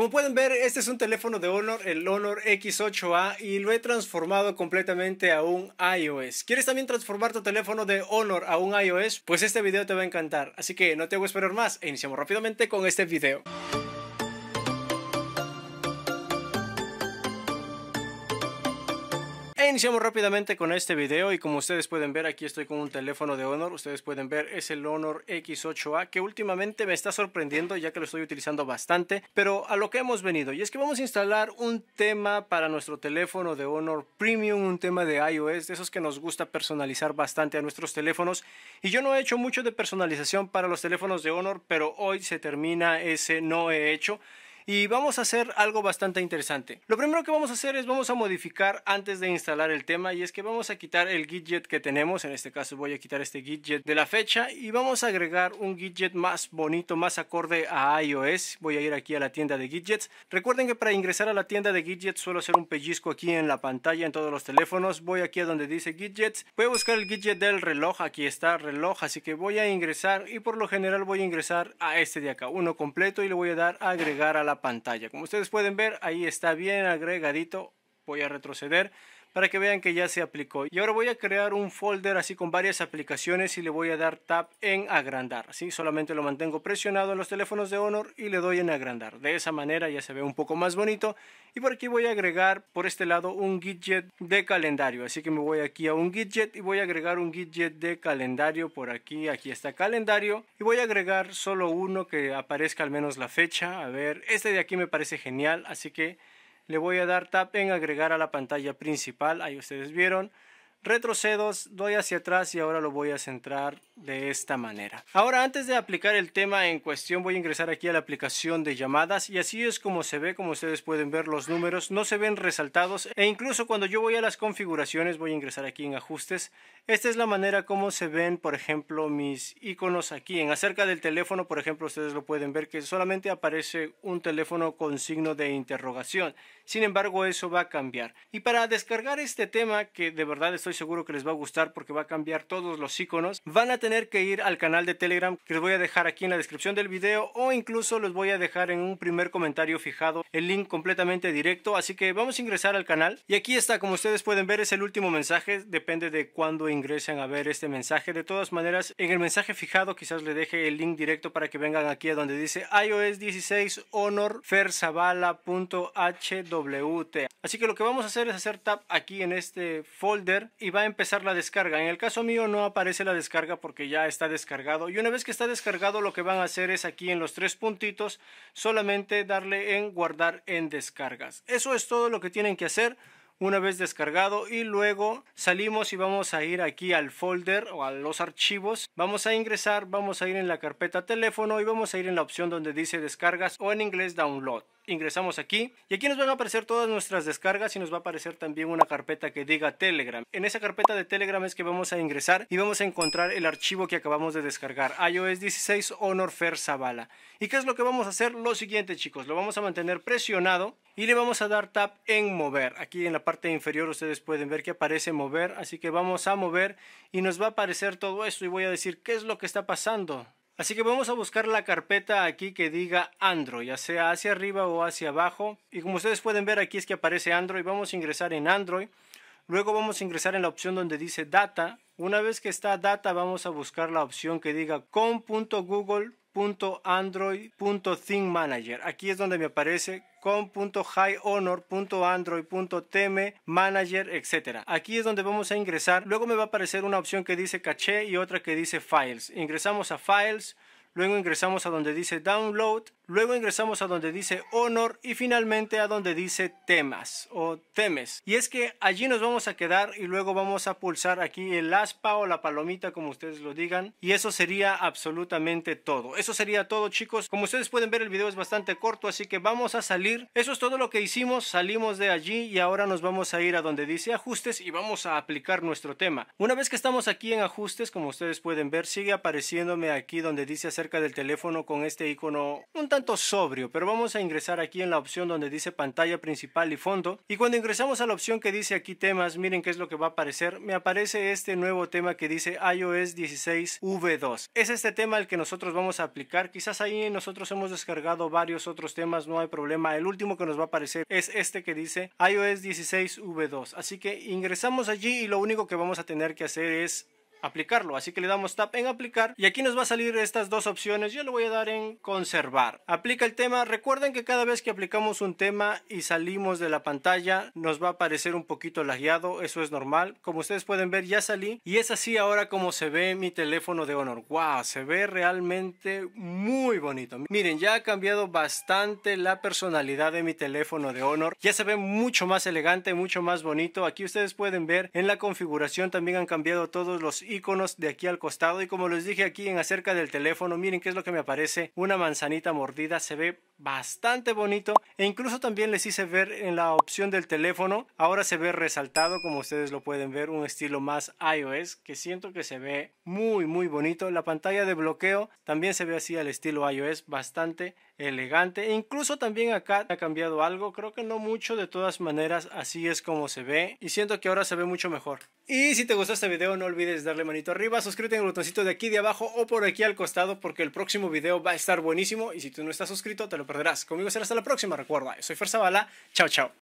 Como pueden ver, este es un teléfono de Honor, el Honor X8A, y lo he transformado completamente a un iOS. ¿Quieres también transformar tu teléfono de Honor a un iOS? Pues este video te va a encantar, así que no te voy a esperar más e iniciamos rápidamente con este video. iniciamos rápidamente con este video y como ustedes pueden ver aquí estoy con un teléfono de Honor, ustedes pueden ver es el Honor X8A que últimamente me está sorprendiendo ya que lo estoy utilizando bastante, pero a lo que hemos venido y es que vamos a instalar un tema para nuestro teléfono de Honor Premium, un tema de iOS, de esos que nos gusta personalizar bastante a nuestros teléfonos y yo no he hecho mucho de personalización para los teléfonos de Honor, pero hoy se termina ese no he hecho y vamos a hacer algo bastante interesante. Lo primero que vamos a hacer es vamos a modificar antes de instalar el tema y es que vamos a quitar el widget que tenemos, en este caso voy a quitar este widget de la fecha y vamos a agregar un widget más bonito, más acorde a iOS. Voy a ir aquí a la tienda de widgets. Recuerden que para ingresar a la tienda de widgets suelo hacer un pellizco aquí en la pantalla en todos los teléfonos. Voy aquí a donde dice widgets. Voy a buscar el widget del reloj. Aquí está reloj. Así que voy a ingresar y por lo general voy a ingresar a este de acá. Uno completo y le voy a dar agregar a la pantalla. Como ustedes pueden ver, ahí está bien agregadito. Voy a retroceder para que vean que ya se aplicó. Y ahora voy a crear un folder así con varias aplicaciones y le voy a dar tap en agrandar. Así solamente lo mantengo presionado en los teléfonos de Honor y le doy en agrandar. De esa manera ya se ve un poco más bonito. Y por aquí voy a agregar por este lado un widget de calendario. Así que me voy aquí a un widget y voy a agregar un widget de calendario por aquí. Aquí está calendario. Y voy a agregar solo uno que aparezca al menos la fecha. A ver, este de aquí me parece genial. Así que le voy a dar tap en agregar a la pantalla principal. Ahí ustedes vieron retrocedo, doy hacia atrás y ahora lo voy a centrar de esta manera. Ahora antes de aplicar el tema en cuestión voy a ingresar aquí a la aplicación de llamadas y así es como se ve, como ustedes pueden ver los números, no se ven resaltados e incluso cuando yo voy a las configuraciones voy a ingresar aquí en ajustes. Esta es la manera como se ven por ejemplo mis iconos aquí. En acerca del teléfono por ejemplo ustedes lo pueden ver que solamente aparece un teléfono con signo de interrogación. Sin embargo eso va a cambiar. Y para descargar este tema que de verdad estoy seguro que les va a gustar porque va a cambiar todos los iconos. Van a tener que ir al canal de Telegram que les voy a dejar aquí en la descripción del video o incluso les voy a dejar en un primer comentario fijado el link completamente directo. Así que vamos a ingresar al canal y aquí está, como ustedes pueden ver, es el último mensaje. Depende de cuándo ingresen a ver este mensaje. De todas maneras, en el mensaje fijado quizás le deje el link directo para que vengan aquí a donde dice iOS 16 Honor hwt Así que lo que vamos a hacer es hacer tap aquí en este folder y va a empezar la descarga. En el caso mío no aparece la descarga porque ya está descargado. Y una vez que está descargado lo que van a hacer es aquí en los tres puntitos solamente darle en guardar en descargas. Eso es todo lo que tienen que hacer una vez descargado y luego salimos y vamos a ir aquí al folder o a los archivos vamos a ingresar vamos a ir en la carpeta teléfono y vamos a ir en la opción donde dice descargas o en inglés download ingresamos aquí y aquí nos van a aparecer todas nuestras descargas y nos va a aparecer también una carpeta que diga Telegram. En esa carpeta de Telegram es que vamos a ingresar y vamos a encontrar el archivo que acabamos de descargar, iOS 16 Honor Fair Zavala. ¿Y qué es lo que vamos a hacer? Lo siguiente chicos, lo vamos a mantener presionado y le vamos a dar tap en mover aquí en la parte inferior ustedes pueden ver que aparece mover así que vamos a mover y nos va a aparecer todo esto y voy a decir qué es lo que está pasando así que vamos a buscar la carpeta aquí que diga Android ya sea hacia arriba o hacia abajo y como ustedes pueden ver aquí es que aparece Android vamos a ingresar en Android luego vamos a ingresar en la opción donde dice data una vez que está data vamos a buscar la opción que diga com.google .android.thingmanager Aquí es donde me aparece com.highhonor.android.tm manager, etcétera. Aquí es donde vamos a ingresar. Luego me va a aparecer una opción que dice caché y otra que dice files. Ingresamos a files, luego ingresamos a donde dice download Luego ingresamos a donde dice honor y finalmente a donde dice temas o temes. Y es que allí nos vamos a quedar y luego vamos a pulsar aquí el aspa o la palomita como ustedes lo digan. Y eso sería absolutamente todo. Eso sería todo chicos. Como ustedes pueden ver el video es bastante corto así que vamos a salir. Eso es todo lo que hicimos. Salimos de allí y ahora nos vamos a ir a donde dice ajustes y vamos a aplicar nuestro tema. Una vez que estamos aquí en ajustes como ustedes pueden ver sigue apareciéndome aquí donde dice acerca del teléfono con este icono un tanto sobrio, pero vamos a ingresar aquí en la opción donde dice pantalla principal y fondo. Y cuando ingresamos a la opción que dice aquí temas, miren qué es lo que va a aparecer. Me aparece este nuevo tema que dice iOS 16 V2. Es este tema el que nosotros vamos a aplicar. Quizás ahí nosotros hemos descargado varios otros temas, no hay problema. El último que nos va a aparecer es este que dice iOS 16 V2. Así que ingresamos allí y lo único que vamos a tener que hacer es aplicarlo. Así que le damos tap en aplicar y aquí nos va a salir estas dos opciones. Yo le voy a dar en conservar. Aplica el tema. Recuerden que cada vez que aplicamos un tema y salimos de la pantalla nos va a aparecer un poquito lajeado. Eso es normal. Como ustedes pueden ver ya salí y es así ahora como se ve mi teléfono de Honor. ¡Wow! Se ve realmente muy bonito. Miren, ya ha cambiado bastante la personalidad de mi teléfono de Honor. Ya se ve mucho más elegante, mucho más bonito. Aquí ustedes pueden ver en la configuración también han cambiado todos los iconos de aquí al costado y como les dije aquí en acerca del teléfono, miren qué es lo que me aparece, una manzanita mordida, se ve bastante bonito e incluso también les hice ver en la opción del teléfono ahora se ve resaltado como ustedes lo pueden ver un estilo más iOS que siento que se ve muy muy bonito la pantalla de bloqueo también se ve así al estilo iOS bastante elegante e incluso también acá ha cambiado algo creo que no mucho de todas maneras así es como se ve y siento que ahora se ve mucho mejor y si te gustó este video no olvides darle manito arriba suscríbete en el botoncito de aquí de abajo o por aquí al costado porque el próximo video va a estar buenísimo y si tú no estás suscrito te lo perderás. Conmigo será hasta la próxima, recuerda. Yo soy Fer Bala. Chao, chao.